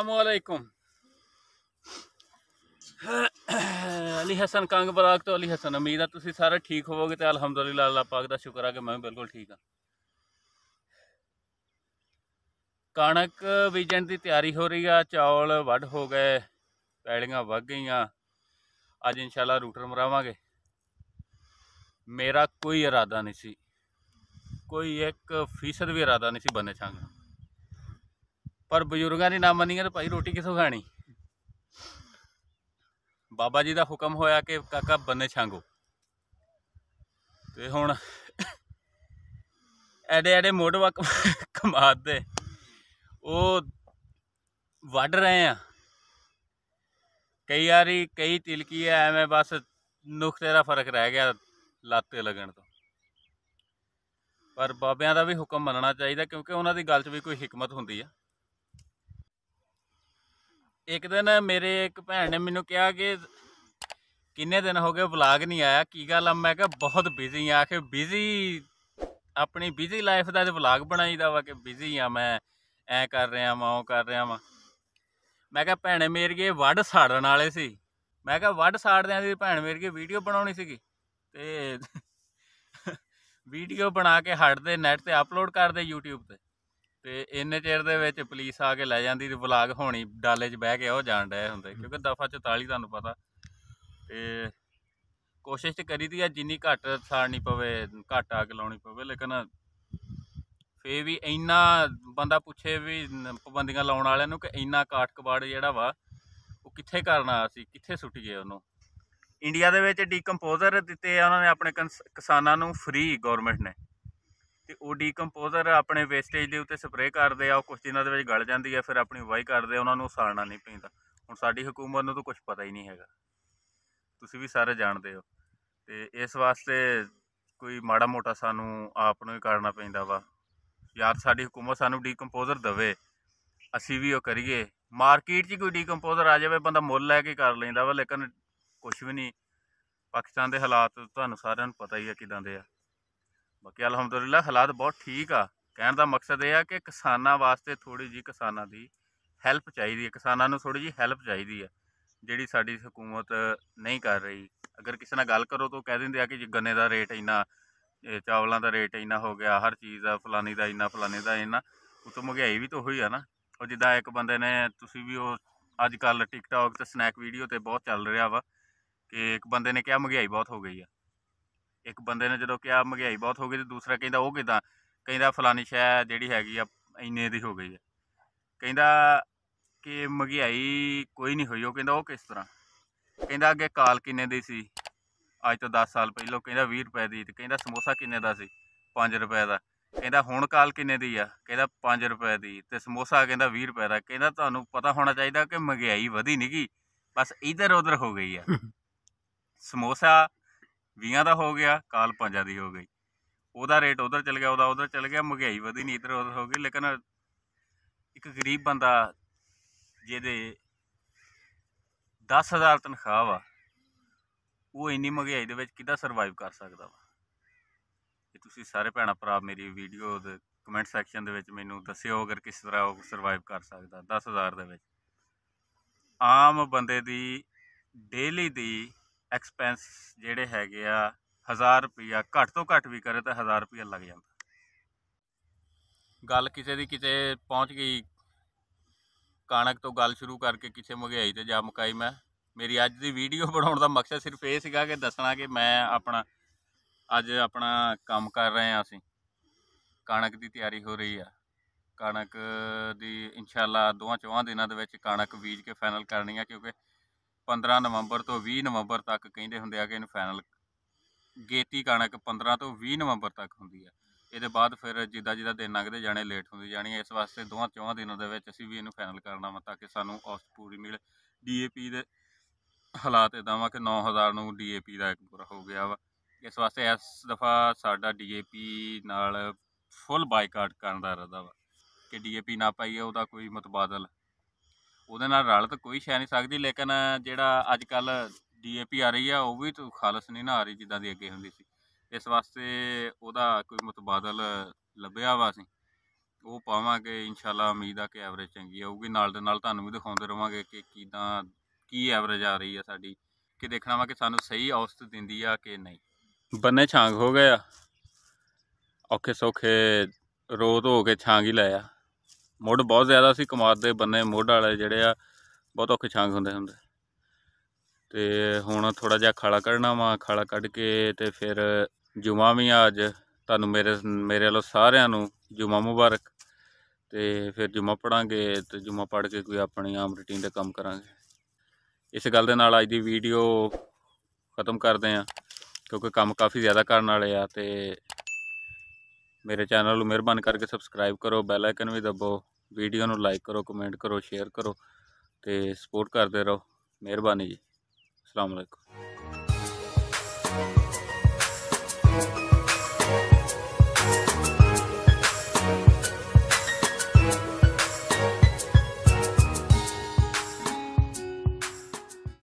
আসসালামু আলাইকুম ਅਲੀ ਹਸਨ ਕੰਗ ਬਰਾਕ ਤੋਂ ਅਲੀ ਹਸਨ ਉਮੀਦ ਆ ਤੁਸੀਂ ਸਾਰੇ ਠੀਕ ਹੋਵੋਗੇ ਤੇ ਅਲਹਮਦੁਲਿਲਾ ਅੱਲਾਹ ਪਾਕ ਦਾ ਸ਼ੁਕਰ ਆ ਕਿ ਮੈਂ ਬਿਲਕੁਲ ਠੀਕ ਆ ਕਣਕ ਬੀਜਣ ਦੀ ਤਿਆਰੀ ਹੋ ਰਹੀ ਆ ਚੌਲ ਵੱਢ ਹੋ ਗਏ ਪੈੜੀਆਂ ਵਗ ਗਈਆਂ ਅੱਜ ਇਨਸ਼ਾਅੱਲਾ ਰੂਟਰ ਮਰਾਵਾਂਗੇ ਮੇਰਾ ਕੋਈ ਇਰਾਦਾ ਨਹੀਂ ਸੀ ਕੋਈ ਇੱਕ ਫੀਸਦ ਵੀ ਇਰਾਦਾ ਨਹੀਂ ਸੀ ਬੰਨੇ ਛਾਂਗਣਾ ਪਰ ਬਜ਼ੁਰਗਾਂ ਦੀ ਨਾ ਮੰਨੀਆਂ ਤਾਂ ਭਾਈ ਰੋਟੀ ਕਿੱਥੋਂ ਖਾਣੀ ਬਾਬਾ ਜੀ ਦਾ ਹੁਕਮ ਹੋਇਆ ਕਿ ਕਾਕਾ ਬੰਨੇ ਛਾਂਗੋ ਤੇ ਹੁਣ ਐਡੇ ਐਡੇ ਮੋਟਵਾ ਕਮਾਦੇ ਉਹ ਵੱਢ ਰਹੇ ਆ ਕਈ ਵਾਰੀ ਕਈ ਤਿਲਕੀ ਐਵੇਂ ਬਸ ਨੁਖ ਤੇਰਾ ਫਰਕ ਰਹਿ ਗਿਆ ਲਾਤੇ ਲੱਗਣ ਤੋਂ ਪਰ ਬਾਬਿਆਂ ਦਾ ਵੀ ਹੁਕਮ ਮੰਨਣਾ ਚਾਹੀਦਾ ਕਿਉਂਕਿ ਉਹਨਾਂ ਦੀ ਗੱਲ 'ਚ ਵੀ ਕੋਈ ਹਕਮਤ ਹੁੰਦੀ ਆ ਇੱਕ ਦਿਨ ਮੇਰੇ ਇੱਕ ਭੈਣ ਨੇ ਮੈਨੂੰ ਕਿਹਾ ਕਿ ਕਿੰਨੇ ਦਿਨ ਹੋ ਗਏ ਵਲੌਗ ਨਹੀਂ ਆਇਆ ਕੀ ਗੱਲ ਆ ਮੈਂ ਕਿਹਾ ਬਹੁਤ ਬਿਜ਼ੀ ਆ ਕਿ ਬਿਜ਼ੀ ਆਪਣੀ ਬਿਜ਼ੀ ਲਾਈਫ ਦਾ ਵਲੌਗ ਬਣਾਈਦਾ ਵਾ ਕਿ ਬਿਜ਼ੀ ਆ ਮੈਂ ਐ ਕਰ ਰਿਹਾ ਵਾਂ ਉਹ ਕਰ ਰਿਹਾ ਵਾਂ ਮੈਂ ਕਿਹਾ ਭੈਣੇ ਮੇਰੀਏ ਵੱਢ ਸਾੜਨ ਵਾਲੇ ਸੀ ਮੈਂ ਕਿਹਾ ਵੱਢ ਸਾੜਦਿਆਂ ਦੀ ਭੈਣ ਮੇਰੀਏ ਵੀਡੀਓ ਬਣਾਉਣੀ ਸੀਗੀ ਤੇ ਵੀਡੀਓ ਬਣਾ ਕੇ ਹੱਟਦੇ ਨੈਟ ਤੇ ਅਪਲੋਡ ਕਰਦੇ YouTube ਤੇ ਤੇ ਇੰਨੇ ਚਿਰ ਦੇ ਵਿੱਚ ਪੁਲਿਸ ਆ ਕੇ ਲੈ ਜਾਂਦੀ ਤੇ ਬਲਾਗ ਹੋਣੀ ਡਾਲੇ 'ਚ ਬਹਿ ਕੇ ਉਹ ਜਾਣ ਡਏ ਹੁੰਦੇ ਕਿਉਂਕਿ ਦਫਾ 44 ਤੁਹਾਨੂੰ ਪਤਾ ਤੇ ਕੋਸ਼ਿਸ਼ ਤੇ ਕਰੀਦੀ ਆ ਜਿੰਨੀ ਘੱਟ ਸਾੜਨੀ ਪਵੇ ਘੱਟ ਕੇ ਲਾਉਣੀ ਪਵੇ ਲੇਕਿਨ ਫੇ ਵੀ ਇੰਨਾ ਬੰਦਾ ਪੁੱਛੇ ਵੀ ਪਾਬੰਦੀਆਂ ਲਾਉਣ ਵਾਲਿਆਂ ਨੂੰ ਕਿ ਇੰਨਾ ਕਾਟ ਕਬਾੜ ਜਿਹੜਾ ਵਾ ਉਹ ਕਿੱਥੇ ਕਰਨ ਆ ਸੀ ਕਿੱਥੇ ਸੁੱਟ ਗਏ ਉਹਨੂੰ ਇੰਡੀਆ ਦੇ ਵਿੱਚ ਡੀਕੰਪੋਜ਼ਰ ਦਿੱਤੇ ਆ ਉਹਨਾਂ ਨੇ ਆਪਣੇ ਕਿਸਾਨਾਂ ਨੂੰ ਫ੍ਰੀ ਗਵਰਨਮੈਂਟ ਨੇ ਤੇ ਉਹ ਡੀਕੰਪੋਜ਼ਰ ਆਪਣੇ ਵੇਸਟੇਜ ਦੇ ਉੱਤੇ ਸਪਰੇਅ ਕਰਦੇ ਆ ਉਹ ਕੁਝ ਦਿਨਾਂ ਦੇ ਵਿੱਚ ਗਲ ਜਾਂਦੀ ਆ ਫਿਰ ਆਪਣੀ ਵਾਈ ਕਰਦੇ ਆ ਉਹਨਾਂ ਨੂੰ ਸਾੜਨਾ ਨਹੀਂ ਪੈਂਦਾ ਹੁਣ ਸਾਡੀ ਹਕੂਮਤ ਨੂੰ ਤਾਂ ਕੁਝ ਪਤਾ ਹੀ ਨਹੀਂ ਹੈਗਾ ਤੁਸੀਂ ਵੀ ਸਾਰੇ ਜਾਣਦੇ ਹੋ ਤੇ ਇਸ ਵਾਸਤੇ ਕੋਈ ਮਾੜਾ ਮੋਟਾ ਸਾਨੂੰ ਆਪ ਨੂੰ ਹੀ ਕਰਨਾ ਪੈਂਦਾ ਵਾ ਯਾਰ ਸਾਡੀ ਹਕੂਮਤ ਸਾਨੂੰ ਡੀਕੰਪੋਜ਼ਰ ਦਵੇ ਅਸੀਂ ਵੀ ਉਹ ਕਰੀਏ ਮਾਰਕੀਟ 'ਚ ਕੋਈ ਡੀਕੰਪੋਜ਼ਰ ਆ ਜਾਵੇ ਬੰਦਾ ਮੁੱਲ ਲੈ ਕੇ ਕਰ ਲੈਂਦਾ ਵਾ ਲੇਕਿਨ ਕੁਝ ਵੀ ਨਹੀਂ ਪਾਕਿਸਤਾਨ ਦੇ ਹਾਲਾਤ ਤੁਹਾਨੂੰ ਸਾਰਿਆਂ ਨੂੰ ਪਤਾ ਹੀ ਆ ਕਿਦਾਂ ਦੇ ਆ ਬਾਕੀ ਅਲਹਮਦੁਲਿਲਾ ਹਾਲਾਤ ਬਹੁਤ ਠੀਕ ਆ ਕਹਿਣ ਦਾ ਮਕਸਦ ਇਹ ਆ ਕਿ ਕਿਸਾਨਾਂ ਵਾਸਤੇ ਥੋੜੀ ਜੀ ਕਿਸਾਨਾਂ ਦੀ ਹੈਲਪ ਚਾਹੀਦੀ ਹੈ ਕਿਸਾਨਾਂ ਨੂੰ ਥੋੜੀ ਜੀ ਹੈਲਪ ਚਾਹੀਦੀ ਹੈ ਜਿਹੜੀ ਸਾਡੀ ਹਕੂਮਤ ਨਹੀਂ ਕਰ ਰਹੀ ਅਗਰ ਕਿਸੇ ਨਾਲ ਗੱਲ ਕਰੋ ਤਾਂ ਕਹਿ ਦਿੰਦੇ ਆ ਕਿ ਜੀ ਗੰਨੇ ਦਾ ਰੇਟ ਇੰਨਾ ਚਾਵਲਾਂ ਦਾ ਰੇਟ ਇੰਨਾ ਹੋ ਗਿਆ ਹਰ ਚੀਜ਼ ਦਾ ਫਲਾਨੀ ਦਾ ਇੰਨਾ ਫਲਾਨੀ ਦਾ ਇੰਨਾ ਉਤੋਂ ਮਹਿੰਗਾਈ ਵੀ ਤਾਂ ਹੋਈ ਆ ਨਾ ਉਹ ਜਿੱਦਾਂ ਇੱਕ ਬੰਦੇ ਨੇ ਤੁਸੀਂ ਵੀ ਉਹ ਅੱਜ ਕੱਲ ਟਿਕਟੌਕ ਤੇ ਸਨੈਕ ਵੀਡੀਓ ਤੇ ਬਹੁਤ ਚੱਲ ਰਿਹਾ ਵਾ ਕਿ ਇੱਕ ਬੰਦੇ ਨੇ ਕਿਹਾ ਮਹਿੰਗਾਈ ਬਹੁਤ ਹੋ ਗਈ ਆ ਇੱਕ ਬੰਦੇ ਨੇ ਜਦੋਂ ਕਿਹਾ ਮਹਿੰਗਾਈ ਬਹੁਤ ਹੋ ਗਈ ਤੇ ਦੂਸਰਾ ਕਹਿੰਦਾ ਉਹ ਕਿਦਾਂ ਕਹਿੰਦਾ ਫਲਾਨੀ ਸ਼ੈ ਜਿਹੜੀ ਹੈਗੀ ਆ ਇੰਨੇ ਦੀ ਹੋ ਗਈ ਹੈ ਕਹਿੰਦਾ ਕਿ ਮਹਿੰਗਾਈ ਕੋਈ ਨਹੀਂ ਹੋਈ ਉਹ ਕਹਿੰਦਾ ਉਹ ਕਿਸ ਤਰ੍ਹਾਂ ਕਹਿੰਦਾ ਅੱਗੇ ਕਾਲ ਕਿੰਨੇ ਦੀ ਸੀ ਅੱਜ ਤੋਂ 10 ਸਾਲ ਪਹਿਲਾਂ ਕਹਿੰਦਾ 20 ਰੁਪਏ ਦੀ ਤੇ ਕਹਿੰਦਾ ਸਮੋਸਾ ਕਿੰਨੇ ਦਾ ਸੀ 5 ਰੁਪਏ ਦਾ ਕਹਿੰਦਾ ਹੁਣ ਕਾਲ ਕਿੰਨੇ ਦੀ ਆ ਕਹਿੰਦਾ 5 ਰੁਪਏ ਦੀ ਤੇ ਸਮੋਸਾ ਕਹਿੰਦਾ 20 ਰੁਪਏ ਦਾ ਕਹਿੰਦਾ ਤੁਹਾਨੂੰ ਪਤਾ ਹੋਣਾ ਚਾਹੀਦਾ ਕਿ ਮਹਿੰਗਾਈ ਵਧੀ ਨਹੀਂ ਗਈ ਬਸ ਇਧਰ ਉਧਰ ਹੋ ਗਈ ਆ ਸਮੋਸਾ 20 ਦਾ ਹੋ ਗਿਆ ਕਾਲ 5 ਦੀ ਹੋ ਗਈ ਉਹਦਾ ਰੇਟ ਉਧਰ ਚਲ ਗਿਆ ਉਹਦਾ ਉਧਰ ਚਲ ਗਿਆ ਮਹਿੰਗਾਈ ਵਧੀ ਨਹੀਂ ਇਧਰ ਉਧਰ ਹੋ ਗਈ ਲੇਕਿਨ ਇੱਕ ਗਰੀਬ ਬੰਦਾ ਜਿਹਦੇ 10000 ਤਨਖਾਹ ਵਾ ਉਹ ਇੰਨੀ ਮਹਿੰਗਾਈ ਦੇ ਵਿੱਚ ਕਿਦਾਂ ਸਰਵਾਈਵ ਕਰ ਸਕਦਾ ਵਾ ਤੇ ਤੁਸੀਂ ਸਾਰੇ ਭੈਣਾ ਭਰਾ ਮੇਰੀ ਵੀਡੀਓ ਦੇ ਕਮੈਂਟ ਸੈਕਸ਼ਨ ਦੇ ਵਿੱਚ ਮੈਨੂੰ ਦੱਸਿਓ ਅਗਰ ਕਿਸ ਤਰ੍ਹਾਂ ਉਹ ਸਰਵਾਈਵ ਕਰ ਸਕਦਾ 10000 ਦੇ ਵਿੱਚ ਆਮ ਬੰਦੇ ਦੀ ਡੇਲੀ ਦੀ ਐਕਸਪੈਂਸ ਜਿਹੜੇ ਹੈਗੇ ਆ 1000 ਰੁਪਿਆ ਘੱਟ ਤੋਂ ਘੱਟ ਵੀ ਕਰੇ ਤਾਂ 1000 ਰੁਪਿਆ ਲੱਗ ਜਾਂਦਾ ਗੱਲ ਕਿਸੇ ਦੀ ਕਿਤੇ ਪਹੁੰਚ ਗਈ ਕਾਣਕ ਤੋਂ ਗੱਲ ਸ਼ੁਰੂ ਕਰਕੇ ਕਿਸੇ ਮਹਿੰਗਾਈ ਤੇ ਜਾ ਮੁਕਾਈ ਮੈਂ ਮੇਰੀ ਅੱਜ ਦੀ ਵੀਡੀਓ ਬਣਾਉਣ ਦਾ ਮਕਸਦ ਸਿਰਫ ਇਹ ਸੀਗਾ ਕਿ ਦੱਸਣਾ ਕਿ ਮੈਂ ਆਪਣਾ ਅੱਜ ਆਪਣਾ ਕੰਮ ਕਰ ਰਹੇ ਆ ਅਸੀਂ ਕਾਣਕ ਦੀ ਤਿਆਰੀ ਹੋ ਰਹੀ ਆ ਕਾਣਕ ਦੀ ਇਨਸ਼ਾਅੱਲਾ ਦੋਹਾਂ ਚੋਹਾਂ ਦਿਨਾਂ ਦੇ ਵਿੱਚ ਕਾਣਕ ਬੀਜ ਕੇ ਫਾਈਨਲ ਕਰਨੀ ਆ ਕਿਉਂਕਿ 15 ਨਵੰਬਰ ਤੋਂ 20 ਨਵੰਬਰ ਤੱਕ ਕਹਿੰਦੇ ਹੁੰਦੇ ਆ ਕਿ ਇਹਨੂੰ ਫਾਈਨਲ ਗੇਤੀ ਕਣਕ 15 ਤੋਂ 20 ਨਵੰਬਰ ਤੱਕ ਹੁੰਦੀ ਆ ਇਹਦੇ ਬਾਅਦ ਫਿਰ ਜਿੱਦਾਂ ਜਿੱਦਾਂ ਦਿਨ ਲੰਘਦੇ ਜਾਣੇ ਲੇਟ ਹੁੰਦੀ ਜਾਣੀ ਇਸ ਵਾਸਤੇ ਦੋਹਾਂ ਚੌਹਾਂ ਦਿਨਾਂ ਦੇ ਵਿੱਚ ਅਸੀਂ ਵੀ ਇਹਨੂੰ ਫਾਈਨਲ ਕਰਨਾ ਵਾ ਤਾਂ ਕਿ ਸਾਨੂੰ ਔਸਤ ਪੂਰੀ ਮਿਲ ਡੀਏਪੀ ਦੇ ਹਾਲਾਤ ਇਦਾਂ ਵਾ ਕਿ 9000 ਨੂੰ ਡੀਏਪੀ ਦਾ ਇੱਕ ਪੂਰਾ ਹੋ ਗਿਆ ਵਾ ਇਸ ਵਾਸਤੇ ਇਸ ਦਫਾ ਸਾਡਾ ਡੀਏਪੀ ਨਾਲ ਫੁੱਲ ਬਾਈਕਾਟ ਕਰਨ ਦਾ ਰਦਾ ਵਾ ਕਿ ਡੀਏਪੀ ਨਾ ਪਾਈਏ ਉਹਦਾ ਕੋਈ ਮਤਬਾਦਲ ਉਹਦੇ ਨਾਲ ਰਲ ਤਾਂ ਕੋਈ ਸ਼ੈ ਨਹੀਂ ਸਕਦੀ ਲੇਕਿਨ ਜਿਹੜਾ ਅੱਜ ਕੱਲ ਡੀਏਪੀ ਆ ਰਹੀ ਆ ਉਹ ਵੀ ਤਾਂ ਖਾਲਸ ਨਹੀਂ ਨਾ ਆ ਰਹੀ ਜਿੱਦਾਂ ਦੀ ਅੱਗੇ ਹੁੰਦੀ ਸੀ ਇਸ ਵਾਸਤੇ ਉਹਦਾ ਕੋਈ ਮਤਬਾਦਲ ਲੱਭਿਆ ਵਾ ਸੀ ਉਹ ਪਾਵਾਂਗੇ ਇਨਸ਼ਾਅੱਲਾ ਉਮੀਦ ਆ ਕਿ ਐਵਰੇਜ ਚੰਗੀ ਆਊਗੀ ਨਾਲ ਦੇ ਨਾਲ ਤੁਹਾਨੂੰ ਵੀ ਦਿਖਾਉਂਦੇ ਰਵਾਂਗੇ ਕਿ ਕਿਦਾਂ ਕੀ ਐਵਰੇਜ ਆ ਰਹੀ ਆ ਸਾਡੀ ਕਿ ਦੇਖਣਾ ਵਾ ਕਿ ਸਾਨੂੰ ਸਹੀ ਔਸਤ ਦਿੰਦੀ ਆ ਕਿ ਨਹੀਂ ਬੰਨੇ ਛਾਂਗ ਹੋ ਗਿਆ ਔਖੇ ਸੌਖੇ ਰੋਦ ਹੋ ਕੇ ਛਾਂਗ ਹੀ ਲਾਇਆ ਮੁੱਢ ਬਹੁਤ ਜ਼ਿਆਦਾ ਸੀ ਕਮਾਦ ਦੇ ਬੰਨੇ ਮੁੱਢ ਵਾਲੇ ਜਿਹੜੇ ਆ ਬਹੁਤ ਔਖੇ ਛਾਂਗ ਹੁੰਦੇ ਹੁੰਦੇ ਤੇ ਹੁਣ ਥੋੜਾ ਜਿਹਾ ਖਾਲਾ ਕੱਢਣਾ ਵਾ ਖਾਲਾ ਕੱਢ ਕੇ ਤੇ ਫਿਰ ਜੁਮਾ ਵੀ ਆ ਅੱਜ ਤੁਹਾਨੂੰ ਮੇਰੇ ਮੇਰੇ ਵੱਲੋਂ ਸਾਰਿਆਂ ਨੂੰ ਜੁਮਾ ਮੁਬਾਰਕ ਤੇ ਫਿਰ ਜੁਮਾ ਪੜਾਂਗੇ ਤੇ ਜੁਮਾ ਪੜ ਕੇ ਕੋਈ ਆਪਣੀ ਆਮ ਰੁਟੀਨ ਦਾ ਕੰਮ ਕਰਾਂਗੇ ਇਸ ਗੱਲ ਦੇ ਨਾਲ ਅੱਜ ਦੀ ਵੀਡੀਓ ਖਤਮ ਕਰਦੇ ਆ ਕਿਉਂਕਿ ਕੰਮ ਕਾਫੀ ਜ਼ਿਆਦਾ ਕਰਨ ਵਾਲੇ ਆ ਤੇ ਮੇਰੇ ਚੈਨਲ ਨੂੰ ਮਿਹਰਬਾਨ ਕਰਕੇ ਸਬਸਕ੍ਰਾਈਬ ਕਰੋ ਬੈਲ ਆਈਕਨ ਵੀ ਦਬੋ ਵੀਡੀਓ ਨੂੰ ਲਾਈਕ ਕਰੋ ਕਮੈਂਟ ਕਰੋ ਸ਼ੇਅਰ ਕਰੋ ਤੇ ਸਪੋਰਟ ਕਰਦੇ ਰਹੋ ਮਿਹਰਬਾਨੀ ਜੀ ਅਸਲਾਮ